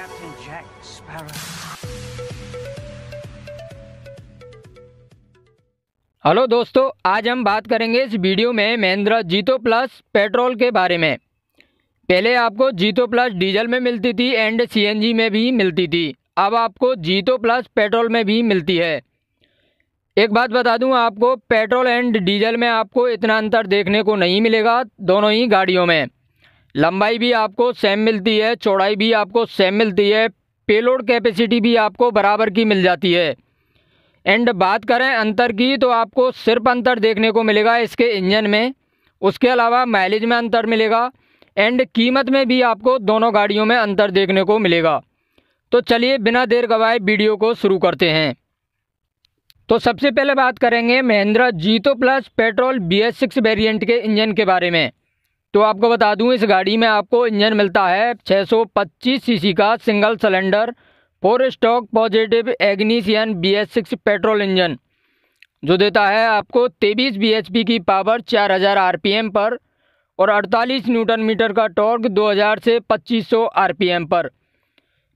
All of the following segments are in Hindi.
Captain Jack Sparrow. हेलो दोस्तों आज हम बात करेंगे इस वीडियो में महिंद्रा जीतो प्लस पेट्रोल के बारे में पहले आपको जीतो प्लस डीजल में मिलती थी एंड सीएनजी में भी मिलती थी अब आपको जीतो प्लस पेट्रोल में भी मिलती है एक बात बता दूं आपको पेट्रोल एंड डीजल में आपको इतना अंतर देखने को नहीं मिलेगा दोनों ही गाड़ियों में लंबाई भी आपको सेम मिलती है चौड़ाई भी आपको सेम मिलती है पेलोड कैपेसिटी भी आपको बराबर की मिल जाती है एंड बात करें अंतर की तो आपको सिर्फ अंतर देखने को मिलेगा इसके इंजन में उसके अलावा माइलेज में अंतर मिलेगा एंड कीमत में भी आपको दोनों गाड़ियों में अंतर देखने को मिलेगा तो चलिए बिना देर गवाए वीडियो को शुरू करते हैं तो सबसे पहले बात करेंगे Mahindra Jeeto plus petrol B S six variant के इंजन के बारे में तो आपको बता दूं इस गाड़ी में आपको इंजन मिलता है 625 सीसी का single cylinder four stroke positive ignition B S six petrol engine जो देता है आपको तेईस बी की पावर 4000 आरपीएम पर और 48 न्यूटन मीटर का टॉर्क 2000 से 2500 आरपीएम पर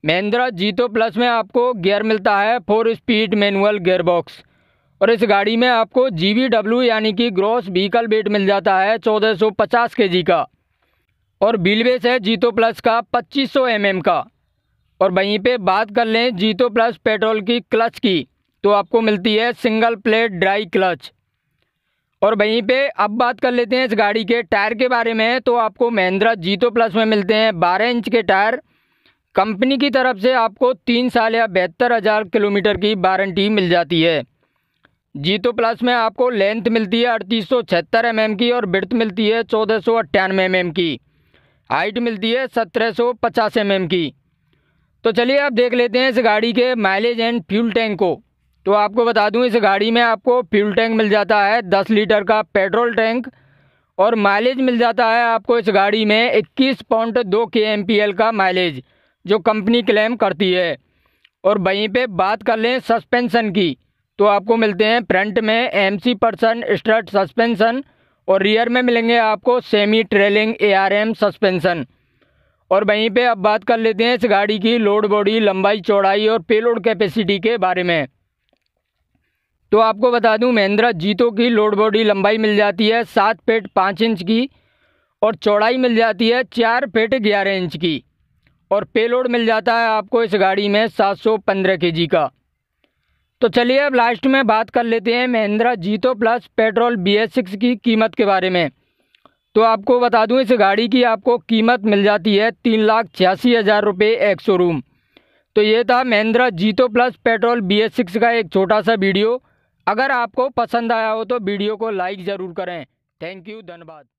महिंद्रा जीतो प्लस में आपको गियर मिलता है four speed manual gearbox box और इस गाड़ी में आपको जी यानी कि ग्रॉस व्हीकल वेट मिल जाता है 1450 जी का और बिलवेस है जीतो प्लस का 2500 सौ mm का और वहीं पे बात कर लें जीतो प्लस पेट्रोल की क्लच की तो आपको मिलती है सिंगल प्लेट ड्राई क्लच और वहीं पे अब बात कर लेते हैं इस गाड़ी के टायर के बारे में तो आपको महिंद्रा जीतो प्लस में मिलते हैं बारह इंच के टायर कंपनी की तरफ से आपको तीन साल या बहत्तर हज़ार किलोमीटर की वारंटी मिल जाती है जीतो प्लस में आपको लेंथ मिलती है अड़तीस सौ छिहत्तर एम एम की और ब्रथ मिलती है चौदह सौ अट्ठानवे एम एम की हाइट मिलती है सत्रह सौ पचास एम एम की तो चलिए आप देख लेते हैं इस गाड़ी के माइलेज एंड फ्यूल टैंक को तो आपको बता दूं इस गाड़ी में आपको फ्यूल टैंक मिल जाता है दस लीटर का पेट्रोल टैंक और माइलेज मिल जाता है आपको इस गाड़ी में इक्कीस पॉइंट दो के एम पी एल का माइलेज जो कंपनी क्लेम करती है और वहीं पे बात कर लें सस्पेंशन की तो आपको मिलते हैं फ्रंट में MacPherson strut suspension और रियर में मिलेंगे आपको सेमी ट्रेलिंग एआरएम सस्पेंसन और वहीं पे अब बात कर लेते हैं इस गाड़ी की लोड बॉडी लंबाई चौड़ाई और पेलोड कैपेसिटी के बारे में तो आपको बता दूं महिंद्रा जीतो की लोड बॉडी लंबाई मिल जाती है सात फीट पाँच इंच की और चौड़ाई मिल जाती है चार फीट ग्यारह इंच की और पेलोड मिल जाता है आपको इस गाड़ी में सात सौ पंद्रह के जी का तो चलिए अब लास्ट में बात कर लेते हैं Mahindra Jeeto plus petrol B S six की कीमत के बारे में तो आपको बता दूं इस गाड़ी की आपको कीमत मिल जाती है तीन लाख छियासी हज़ार रुपये एक शोरूम तो ये था Mahindra Jeeto plus petrol B S six का एक छोटा सा वीडियो अगर आपको पसंद आया हो तो वीडियो को लाइक ज़रूर करें थैंक यू धन्यवाद